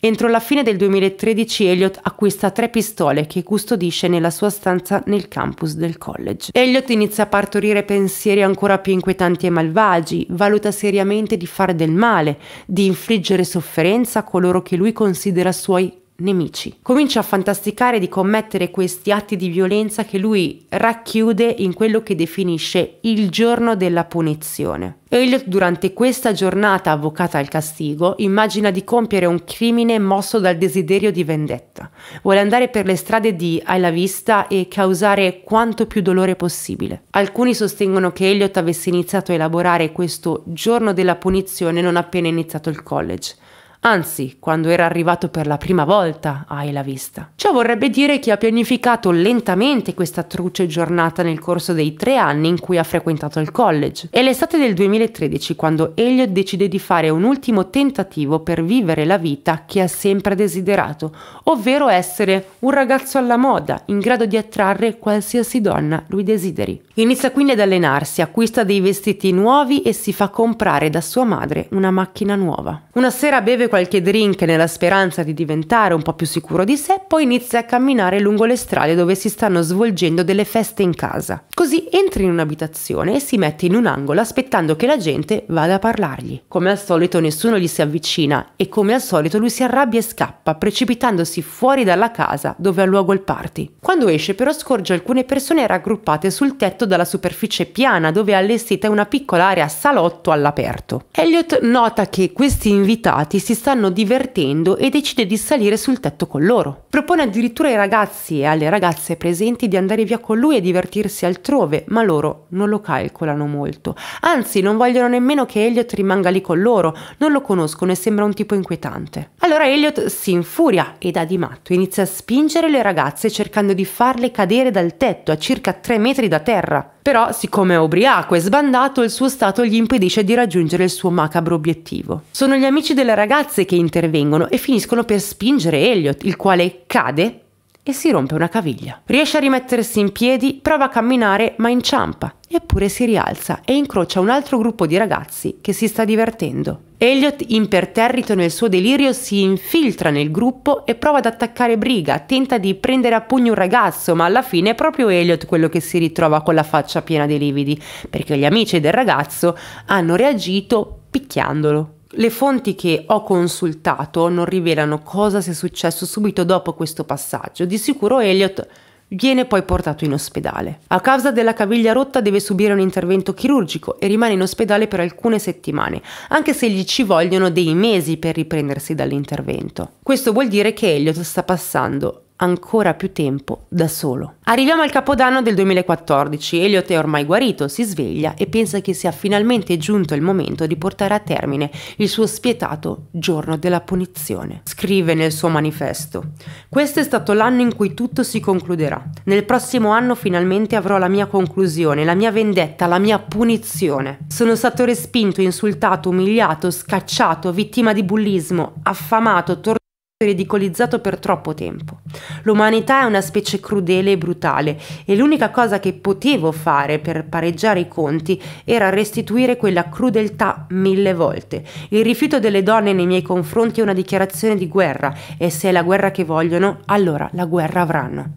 Entro la fine del 2013 Elliot acquista tre pistole che custodisce nella sua stanza nel campus del college. Elliot inizia a partorire pensieri ancora più inquietanti e malvagi, valuta seriamente di fare del male, di infliggere sofferenza a coloro che lui considera suoi nemici. Comincia a fantasticare di commettere questi atti di violenza che lui racchiude in quello che definisce il giorno della punizione. Elliot durante questa giornata avvocata al castigo immagina di compiere un crimine mosso dal desiderio di vendetta. Vuole andare per le strade di Alla Vista e causare quanto più dolore possibile. Alcuni sostengono che Elliot avesse iniziato a elaborare questo giorno della punizione non appena iniziato il college anzi quando era arrivato per la prima volta a Ela Vista. Ciò vorrebbe dire che ha pianificato lentamente questa truce giornata nel corso dei tre anni in cui ha frequentato il college. È l'estate del 2013 quando Elliot decide di fare un ultimo tentativo per vivere la vita che ha sempre desiderato, ovvero essere un ragazzo alla moda, in grado di attrarre qualsiasi donna lui desideri. Inizia quindi ad allenarsi, acquista dei vestiti nuovi e si fa comprare da sua madre una macchina nuova. Una sera beve beve qualche drink nella speranza di diventare un po' più sicuro di sé, poi inizia a camminare lungo le strade dove si stanno svolgendo delle feste in casa. Così entra in un'abitazione e si mette in un angolo aspettando che la gente vada a parlargli. Come al solito nessuno gli si avvicina e come al solito lui si arrabbia e scappa, precipitandosi fuori dalla casa dove ha luogo il party. Quando esce però scorge alcune persone raggruppate sul tetto dalla superficie piana dove è allestita una piccola area salotto all'aperto. Elliot nota che questi invitati si stanno divertendo e decide di salire sul tetto con loro. Propone addirittura ai ragazzi e alle ragazze presenti di andare via con lui e divertirsi altrove, ma loro non lo calcolano molto. Anzi, non vogliono nemmeno che Elliot rimanga lì con loro, non lo conoscono e sembra un tipo inquietante. Allora Elliot si infuria e dà di matto, inizia a spingere le ragazze cercando di farle cadere dal tetto a circa 3 metri da terra. Però, siccome è ubriaco e sbandato, il suo stato gli impedisce di raggiungere il suo macabro obiettivo. Sono gli amici delle ragazze forze che intervengono e finiscono per spingere Elliot, il quale cade e si rompe una caviglia. Riesce a rimettersi in piedi, prova a camminare ma inciampa, eppure si rialza e incrocia un altro gruppo di ragazzi che si sta divertendo. Elliot, imperterrito nel suo delirio, si infiltra nel gruppo e prova ad attaccare Briga, tenta di prendere a pugno un ragazzo, ma alla fine è proprio Elliot quello che si ritrova con la faccia piena di lividi, perché gli amici del ragazzo hanno reagito picchiandolo. Le fonti che ho consultato non rivelano cosa sia successo subito dopo questo passaggio. Di sicuro Elliot viene poi portato in ospedale. A causa della caviglia rotta deve subire un intervento chirurgico e rimane in ospedale per alcune settimane, anche se gli ci vogliono dei mesi per riprendersi dall'intervento. Questo vuol dire che Elliot sta passando ancora più tempo da solo. Arriviamo al capodanno del 2014, Elliot è ormai guarito, si sveglia e pensa che sia finalmente giunto il momento di portare a termine il suo spietato giorno della punizione. Scrive nel suo manifesto, questo è stato l'anno in cui tutto si concluderà. Nel prossimo anno finalmente avrò la mia conclusione, la mia vendetta, la mia punizione. Sono stato respinto, insultato, umiliato, scacciato, vittima di bullismo, affamato, torturato, ridicolizzato per troppo tempo. L'umanità è una specie crudele e brutale e l'unica cosa che potevo fare per pareggiare i conti era restituire quella crudeltà mille volte. Il rifiuto delle donne nei miei confronti è una dichiarazione di guerra e se è la guerra che vogliono, allora la guerra avranno.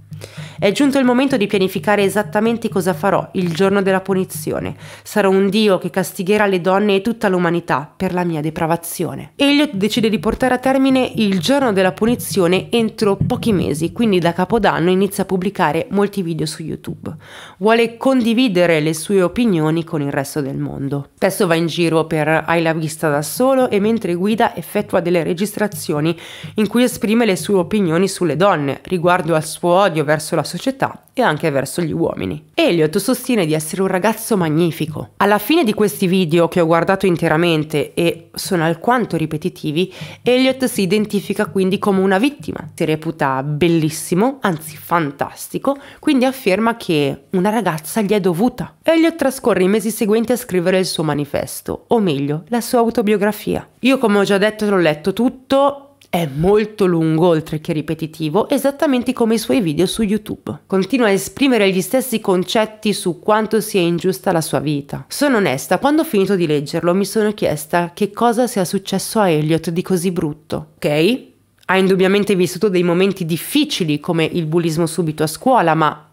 È giunto il momento di pianificare esattamente cosa farò il giorno della punizione. Sarò un dio che castigherà le donne e tutta l'umanità per la mia depravazione. Elliot decide di portare a termine il giorno della punizione entro pochi mesi, quindi da Capodanno inizia a pubblicare molti video su YouTube. Vuole condividere le sue opinioni con il resto del mondo. Spesso va in giro per Hai la vista da solo e mentre guida effettua delle registrazioni in cui esprime le sue opinioni sulle donne, riguardo al suo odio verso la società e anche verso gli uomini. Elliot sostiene di essere un ragazzo magnifico. Alla fine di questi video che ho guardato interamente e sono alquanto ripetitivi, Elliot si identifica quindi come una vittima. Si reputa bellissimo, anzi fantastico, quindi afferma che una ragazza gli è dovuta. Elliot trascorre i mesi seguenti a scrivere il suo manifesto, o meglio, la sua autobiografia. Io come ho già detto l'ho letto tutto è molto lungo, oltre che ripetitivo, esattamente come i suoi video su YouTube. Continua a esprimere gli stessi concetti su quanto sia ingiusta la sua vita. Sono onesta, quando ho finito di leggerlo mi sono chiesta che cosa sia successo a Elliot di così brutto. Ok? Ha indubbiamente vissuto dei momenti difficili come il bullismo subito a scuola, ma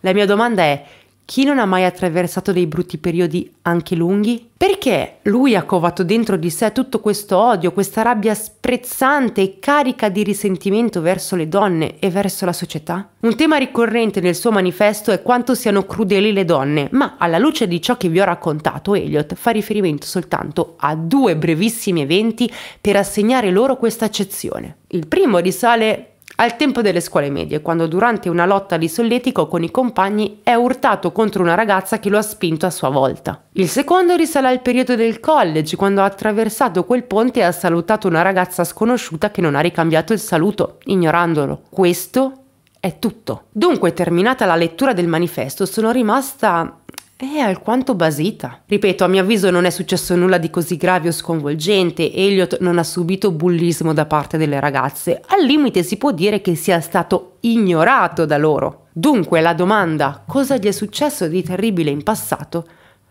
la mia domanda è chi non ha mai attraversato dei brutti periodi anche lunghi? Perché lui ha covato dentro di sé tutto questo odio, questa rabbia sprezzante e carica di risentimento verso le donne e verso la società? Un tema ricorrente nel suo manifesto è quanto siano crudeli le donne, ma alla luce di ciò che vi ho raccontato, Elliot fa riferimento soltanto a due brevissimi eventi per assegnare loro questa accezione. Il primo risale al tempo delle scuole medie, quando durante una lotta di solletico con i compagni è urtato contro una ragazza che lo ha spinto a sua volta. Il secondo risale al periodo del college, quando ha attraversato quel ponte e ha salutato una ragazza sconosciuta che non ha ricambiato il saluto, ignorandolo. Questo è tutto. Dunque, terminata la lettura del manifesto, sono rimasta è alquanto basita. Ripeto, a mio avviso non è successo nulla di così grave o sconvolgente, Elliot non ha subito bullismo da parte delle ragazze, al limite si può dire che sia stato ignorato da loro. Dunque la domanda cosa gli è successo di terribile in passato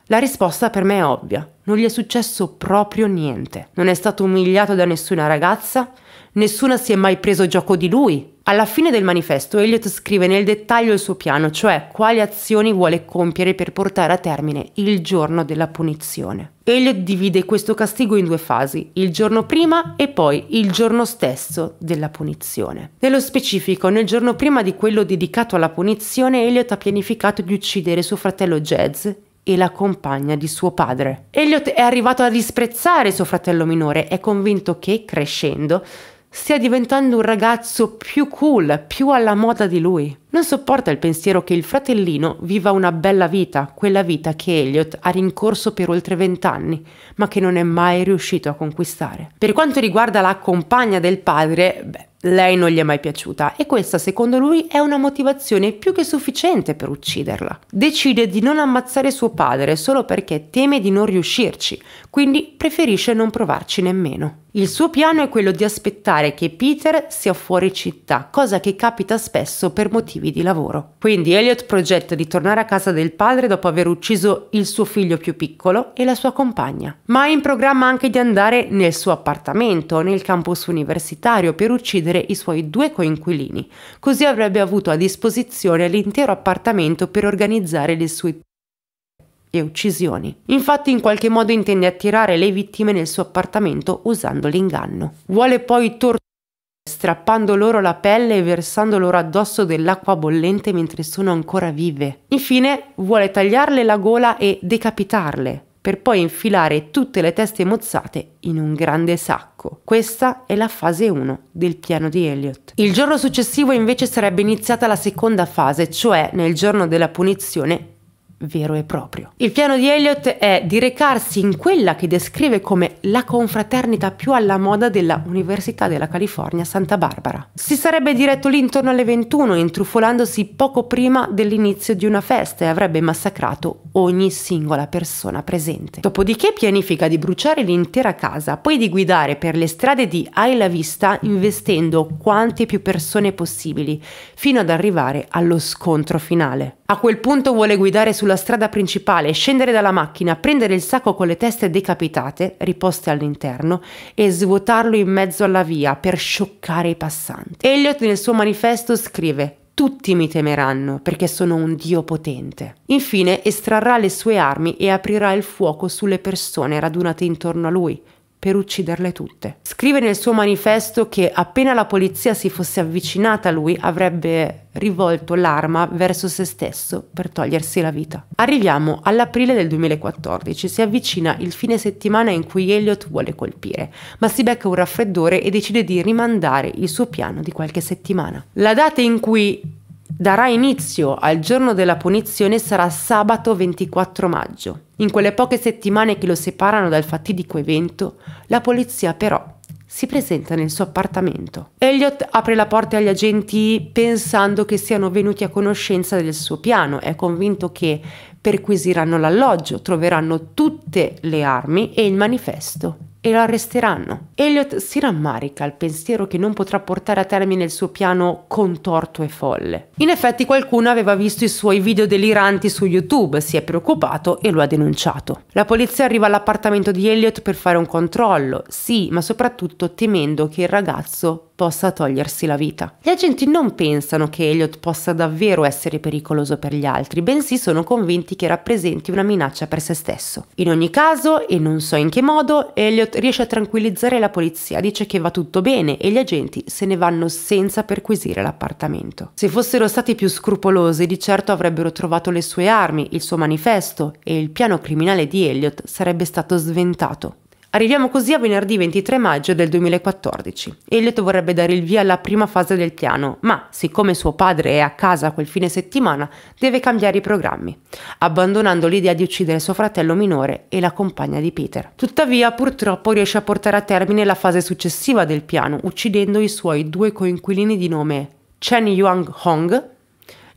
la risposta per me è ovvia, non gli è successo proprio niente. Non è stato umiliato da nessuna ragazza, nessuna si è mai preso gioco di lui, alla fine del manifesto Elliot scrive nel dettaglio il suo piano, cioè quali azioni vuole compiere per portare a termine il giorno della punizione. Elliot divide questo castigo in due fasi, il giorno prima e poi il giorno stesso della punizione. Nello specifico, nel giorno prima di quello dedicato alla punizione, Elliot ha pianificato di uccidere suo fratello Jazz e la compagna di suo padre. Elliot è arrivato a disprezzare suo fratello minore, è convinto che, crescendo, stia diventando un ragazzo più cool, più alla moda di lui. Non sopporta il pensiero che il fratellino viva una bella vita, quella vita che Elliot ha rincorso per oltre vent'anni, ma che non è mai riuscito a conquistare. Per quanto riguarda la compagna del padre, beh, lei non gli è mai piaciuta e questa secondo lui è una motivazione più che sufficiente per ucciderla. Decide di non ammazzare suo padre solo perché teme di non riuscirci, quindi preferisce non provarci nemmeno. Il suo piano è quello di aspettare che Peter sia fuori città, cosa che capita spesso per motivi di lavoro. Quindi Elliot progetta di tornare a casa del padre dopo aver ucciso il suo figlio più piccolo e la sua compagna, ma ha in programma anche di andare nel suo appartamento, nel campus universitario, per uccidere uccidere i suoi due coinquilini, così avrebbe avuto a disposizione l'intero appartamento per organizzare le sue e uccisioni. Infatti in qualche modo intende attirare le vittime nel suo appartamento usando l'inganno. Vuole poi torturare strappando loro la pelle e versando loro addosso dell'acqua bollente mentre sono ancora vive. Infine vuole tagliarle la gola e decapitarle, per poi infilare tutte le teste mozzate in un grande sacco. Questa è la fase 1 del piano di Elliot. Il giorno successivo invece sarebbe iniziata la seconda fase, cioè nel giorno della punizione vero e proprio. Il piano di Elliot è di recarsi in quella che descrive come la confraternita più alla moda della Università della California Santa Barbara. Si sarebbe diretto lì intorno alle 21, intrufolandosi poco prima dell'inizio di una festa e avrebbe massacrato ogni singola persona presente. Dopodiché pianifica di bruciare l'intera casa, poi di guidare per le strade di Isla Vista investendo quante più persone possibili, fino ad arrivare allo scontro finale. A quel punto vuole guidare su sulla strada principale, scendere dalla macchina, prendere il sacco con le teste decapitate, riposte all'interno, e svuotarlo in mezzo alla via per scioccare i passanti. Elliot nel suo manifesto scrive tutti mi temeranno perché sono un Dio potente. Infine estrarrà le sue armi e aprirà il fuoco sulle persone radunate intorno a lui, per ucciderle tutte. Scrive nel suo manifesto che appena la polizia si fosse avvicinata a lui avrebbe rivolto l'arma verso se stesso per togliersi la vita. Arriviamo all'aprile del 2014, si avvicina il fine settimana in cui Elliot vuole colpire, ma si becca un raffreddore e decide di rimandare il suo piano di qualche settimana. La data in cui darà inizio al giorno della punizione sarà sabato 24 maggio. In quelle poche settimane che lo separano dal fatidico evento, la polizia però si presenta nel suo appartamento. Elliot apre la porta agli agenti pensando che siano venuti a conoscenza del suo piano, è convinto che perquisiranno l'alloggio, troveranno tutte le armi e il manifesto e la arresteranno. Elliot si rammarica al pensiero che non potrà portare a termine il suo piano contorto e folle. In effetti qualcuno aveva visto i suoi video deliranti su YouTube, si è preoccupato e lo ha denunciato. La polizia arriva all'appartamento di Elliot per fare un controllo, sì, ma soprattutto temendo che il ragazzo possa togliersi la vita. Gli agenti non pensano che Elliot possa davvero essere pericoloso per gli altri, bensì sono convinti che rappresenti una minaccia per se stesso. In ogni caso, e non so in che modo, Elliot riesce a tranquillizzare la polizia, dice che va tutto bene e gli agenti se ne vanno senza perquisire l'appartamento. Se fossero stati più scrupolosi, di certo avrebbero trovato le sue armi, il suo manifesto e il piano criminale di Elliot sarebbe stato sventato. Arriviamo così a venerdì 23 maggio del 2014. Elliot vorrebbe dare il via alla prima fase del piano, ma siccome suo padre è a casa quel fine settimana, deve cambiare i programmi, abbandonando l'idea di uccidere suo fratello minore e la compagna di Peter. Tuttavia, purtroppo riesce a portare a termine la fase successiva del piano, uccidendo i suoi due coinquilini di nome Chen Yuang Hong,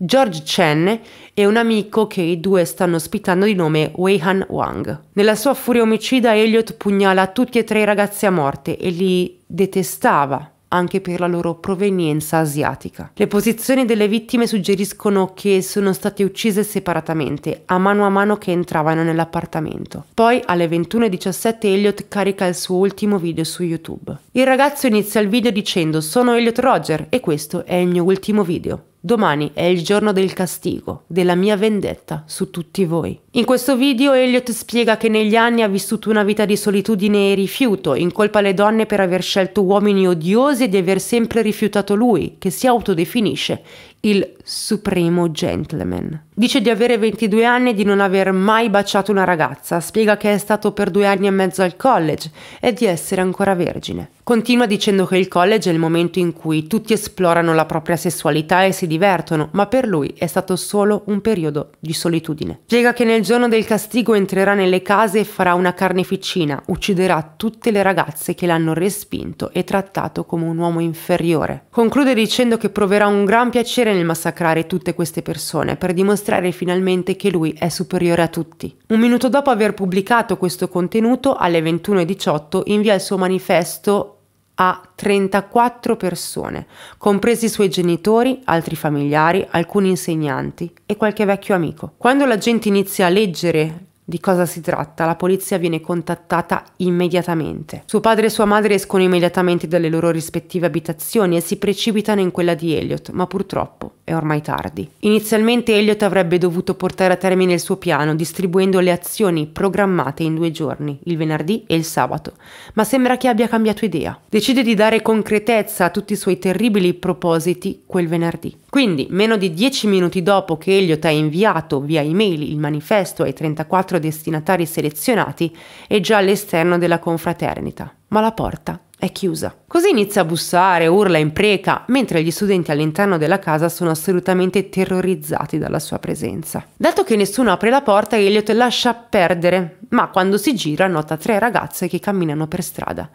George Chen e un amico che i due stanno ospitando di nome Weihan Wang. Nella sua furia omicida Elliot pugnala tutti e tre i ragazzi a morte e li detestava anche per la loro provenienza asiatica. Le posizioni delle vittime suggeriscono che sono state uccise separatamente, a mano a mano che entravano nell'appartamento. Poi alle 21.17 Elliot carica il suo ultimo video su YouTube. Il ragazzo inizia il video dicendo sono Elliot Roger e questo è il mio ultimo video. Domani è il giorno del castigo, della mia vendetta su tutti voi. In questo video Elliot spiega che negli anni ha vissuto una vita di solitudine e rifiuto, incolpa le donne per aver scelto uomini odiosi e di aver sempre rifiutato lui, che si autodefinisce il supremo gentleman. Dice di avere 22 anni e di non aver mai baciato una ragazza, spiega che è stato per due anni e mezzo al college e di essere ancora vergine. Continua dicendo che il college è il momento in cui tutti esplorano la propria sessualità e si divertono, ma per lui è stato solo un periodo di solitudine. Spiega che nel giorno del castigo entrerà nelle case e farà una carneficina, ucciderà tutte le ragazze che l'hanno respinto e trattato come un uomo inferiore. Conclude dicendo che proverà un gran piacere piacere nel massacrare tutte queste persone per dimostrare finalmente che lui è superiore a tutti. Un minuto dopo aver pubblicato questo contenuto, alle 21.18 invia il suo manifesto a 34 persone, compresi i suoi genitori, altri familiari, alcuni insegnanti e qualche vecchio amico. Quando la gente inizia a leggere di cosa si tratta? La polizia viene contattata immediatamente. Suo padre e sua madre escono immediatamente dalle loro rispettive abitazioni e si precipitano in quella di Elliot, ma purtroppo è ormai tardi. Inizialmente Elliot avrebbe dovuto portare a termine il suo piano distribuendo le azioni programmate in due giorni, il venerdì e il sabato, ma sembra che abbia cambiato idea. Decide di dare concretezza a tutti i suoi terribili propositi quel venerdì. Quindi, meno di dieci minuti dopo che Elliot ha inviato via email il manifesto ai 34 quattro destinatari selezionati è già all'esterno della confraternita, ma la porta è chiusa. Così inizia a bussare, urla, impreca, mentre gli studenti all'interno della casa sono assolutamente terrorizzati dalla sua presenza. Dato che nessuno apre la porta, Elliot lascia perdere, ma quando si gira nota tre ragazze che camminano per strada.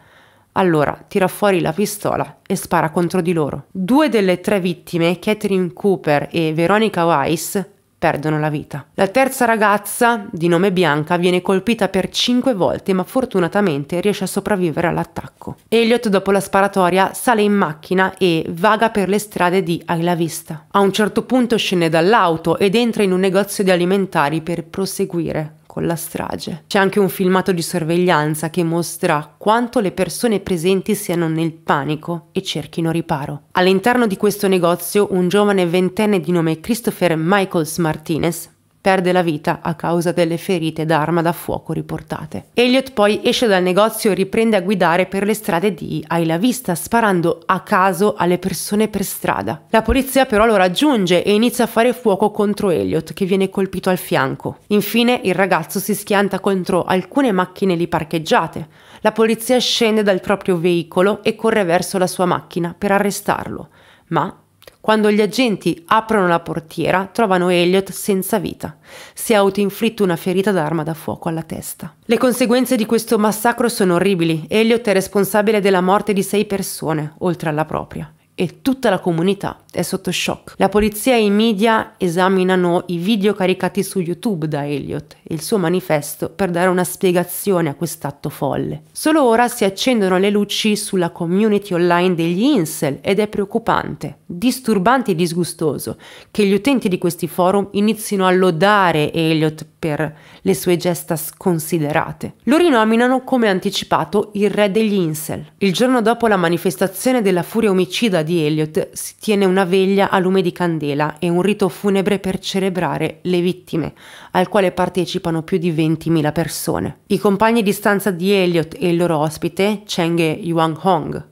Allora tira fuori la pistola e spara contro di loro. Due delle tre vittime, Catherine Cooper e Veronica Weiss, perdono la vita. La terza ragazza, di nome Bianca, viene colpita per 5 volte ma fortunatamente riesce a sopravvivere all'attacco. Elliot dopo la sparatoria sale in macchina e vaga per le strade di Aila Vista. A un certo punto scende dall'auto ed entra in un negozio di alimentari per proseguire con la strage. C'è anche un filmato di sorveglianza che mostra quanto le persone presenti siano nel panico e cerchino riparo. All'interno di questo negozio un giovane ventenne di nome Christopher Michaels Martinez perde la vita a causa delle ferite d'arma da fuoco riportate. Elliot poi esce dal negozio e riprende a guidare per le strade di Aila Vista, sparando a caso alle persone per strada. La polizia però lo raggiunge e inizia a fare fuoco contro Elliot, che viene colpito al fianco. Infine il ragazzo si schianta contro alcune macchine lì parcheggiate. La polizia scende dal proprio veicolo e corre verso la sua macchina per arrestarlo, ma quando gli agenti aprono la portiera, trovano Elliot senza vita. Si è autoinflitto una ferita d'arma da fuoco alla testa. Le conseguenze di questo massacro sono orribili. Elliot è responsabile della morte di sei persone, oltre alla propria e tutta la comunità è sotto shock. La polizia e i media esaminano i video caricati su YouTube da Elliot e il suo manifesto per dare una spiegazione a quest'atto folle. Solo ora si accendono le luci sulla community online degli Insel ed è preoccupante, disturbante e disgustoso che gli utenti di questi forum inizino a lodare Elliot per le sue gesta sconsiderate. Lo rinominano, come anticipato, il re degli Insel. Il giorno dopo la manifestazione della furia omicida di Elliot si tiene una veglia a lume di candela e un rito funebre per celebrare le vittime, al quale partecipano più di 20.000 persone. I compagni di stanza di Elliot e il loro ospite, Cheng Yuan Hong,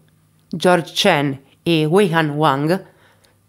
George Chen e Weihan Wang,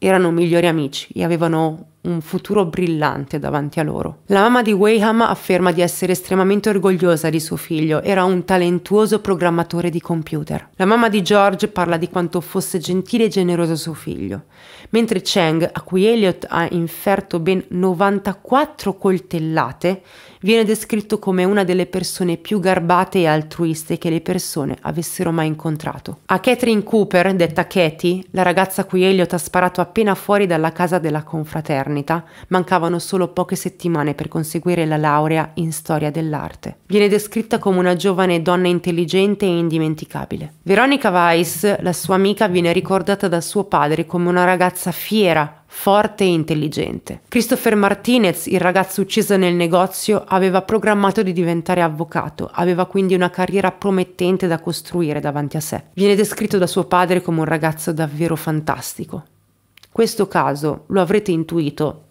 erano migliori amici e avevano un futuro brillante davanti a loro. La mamma di Wayham afferma di essere estremamente orgogliosa di suo figlio, era un talentuoso programmatore di computer. La mamma di George parla di quanto fosse gentile e generoso suo figlio, mentre Cheng, a cui Elliot ha inferto ben 94 coltellate, viene descritto come una delle persone più garbate e altruiste che le persone avessero mai incontrato. A Catherine Cooper, detta Katie, la ragazza a cui Elliot ha sparato appena fuori dalla casa della confraternita, mancavano solo poche settimane per conseguire la laurea in storia dell'arte. Viene descritta come una giovane donna intelligente e indimenticabile. Veronica Weiss, la sua amica, viene ricordata da suo padre come una ragazza fiera, forte e intelligente. Christopher Martinez, il ragazzo ucciso nel negozio, aveva programmato di diventare avvocato, aveva quindi una carriera promettente da costruire davanti a sé. Viene descritto da suo padre come un ragazzo davvero fantastico. Questo caso, lo avrete intuito,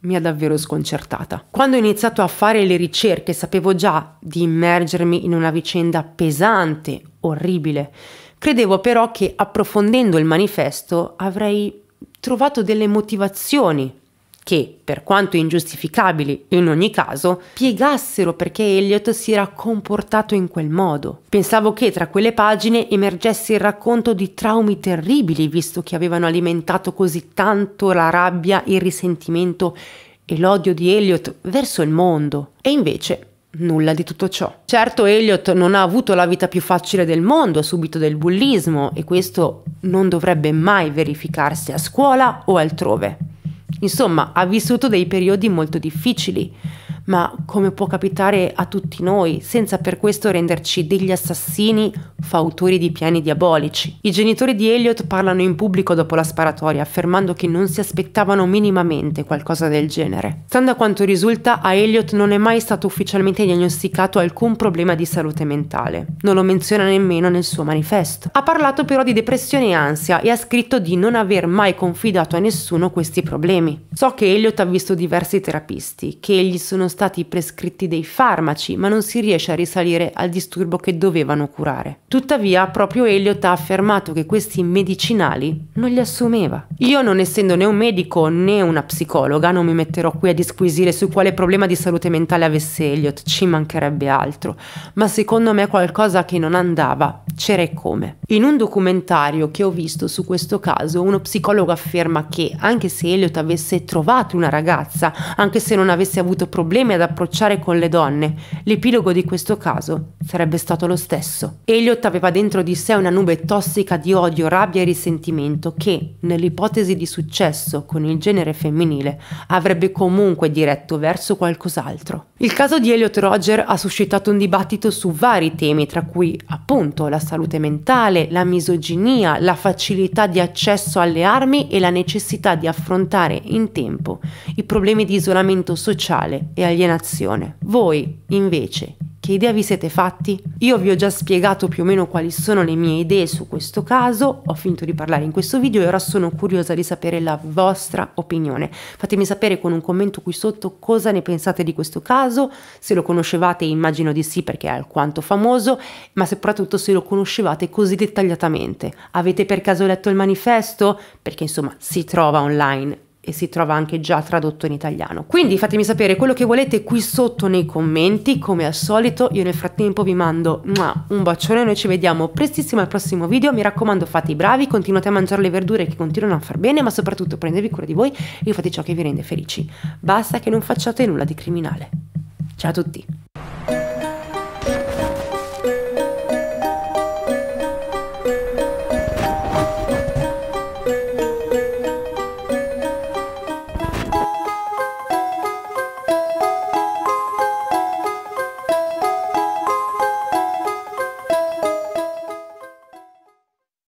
mi ha davvero sconcertata. Quando ho iniziato a fare le ricerche sapevo già di immergermi in una vicenda pesante, orribile. Credevo però che approfondendo il manifesto avrei trovato delle motivazioni che, per quanto ingiustificabili in ogni caso, piegassero perché Elliot si era comportato in quel modo. Pensavo che tra quelle pagine emergesse il racconto di traumi terribili, visto che avevano alimentato così tanto la rabbia, il risentimento e l'odio di Elliot verso il mondo. E invece Nulla di tutto ciò. Certo Elliot non ha avuto la vita più facile del mondo, ha subito del bullismo e questo non dovrebbe mai verificarsi a scuola o altrove. Insomma, ha vissuto dei periodi molto difficili, ma come può capitare a tutti noi, senza per questo renderci degli assassini fautori di piani diabolici. I genitori di Elliot parlano in pubblico dopo la sparatoria, affermando che non si aspettavano minimamente qualcosa del genere. Stando a quanto risulta, a Elliot non è mai stato ufficialmente diagnosticato alcun problema di salute mentale. Non lo menziona nemmeno nel suo manifesto. Ha parlato però di depressione e ansia e ha scritto di non aver mai confidato a nessuno questi problemi. So che Elliot ha visto diversi terapisti, che gli sono stati stati prescritti dei farmaci, ma non si riesce a risalire al disturbo che dovevano curare. Tuttavia, proprio Elliot ha affermato che questi medicinali non li assumeva. Io, non essendo né un medico né una psicologa, non mi metterò qui a disquisire su quale problema di salute mentale avesse Elliot, ci mancherebbe altro, ma secondo me qualcosa che non andava c'era e come. In un documentario che ho visto su questo caso, uno psicologo afferma che anche se Elliot avesse trovato una ragazza, anche se non avesse avuto problemi primi ad approcciare con le donne. L'epilogo di questo caso sarebbe stato lo stesso. Elliot aveva dentro di sé una nube tossica di odio, rabbia e risentimento che, nell'ipotesi di successo con il genere femminile, avrebbe comunque diretto verso qualcos'altro. Il caso di Elliot Roger ha suscitato un dibattito su vari temi, tra cui appunto la salute mentale, la misoginia, la facilità di accesso alle armi e la necessità di affrontare in tempo i problemi di isolamento sociale e alienazione. Voi, invece, che idea vi siete fatti? Io vi ho già spiegato più o meno quali sono le mie idee su questo caso, ho finito di parlare in questo video e ora sono curiosa di sapere la vostra opinione. Fatemi sapere con un commento qui sotto cosa ne pensate di questo caso, se lo conoscevate immagino di sì perché è alquanto famoso, ma soprattutto se lo conoscevate così dettagliatamente. Avete per caso letto il manifesto? Perché insomma si trova online e si trova anche già tradotto in italiano. Quindi fatemi sapere quello che volete qui sotto nei commenti, come al solito io nel frattempo vi mando un bacione, noi ci vediamo prestissimo al prossimo video, mi raccomando fate i bravi, continuate a mangiare le verdure che continuano a far bene, ma soprattutto prendetevi cura di voi e fate ciò che vi rende felici. Basta che non facciate nulla di criminale. Ciao a tutti!